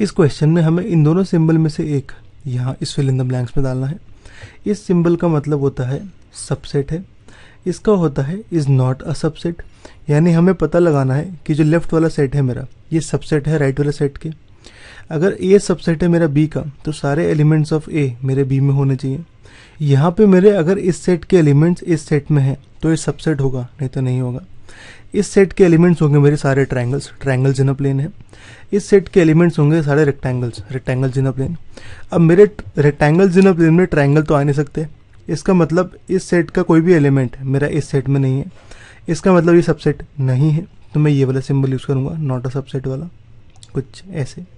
इस क्वेश्चन में हमें इन दोनों सिंबल में से एक यहाँ इस फिल इन द ब्लैंक्स में डालना है इस सिंबल का मतलब होता है सबसेट है इसका होता है इज़ नॉट अ सबसेट यानी हमें पता लगाना है कि जो लेफ्ट वाला सेट है मेरा ये सबसेट है राइट वाले सेट के अगर ए सबसेट है मेरा बी का तो सारे एलिमेंट्स ऑफ ए मेरे बी में होने चाहिए यहाँ पे मेरे अगर इस सेट के एलिमेंट्स इस सेट में हैं तो ये सबसेट होगा नहीं तो नहीं होगा इस सेट के एलिमेंट्स होंगे मेरे सारे ट्राइंगल्स ट्रायंगल जिन प्लेन है इस सेट के एलिमेंट्स होंगे सारे रेक्टेंगल्स रेक्टेंगल जिन प्लेन अब मेरे रेक्टेंगल जिन प्लेन में ट्राइंगल तो आ नहीं सकते इसका मतलब इस सेट का कोई भी एलिमेंट मेरा इस सेट में नहीं है इसका मतलब ये सबसेट नहीं है तो मैं ये वाला सिंबल यूज़ करूँगा नॉट अ सबसेट वाला कुछ ऐसे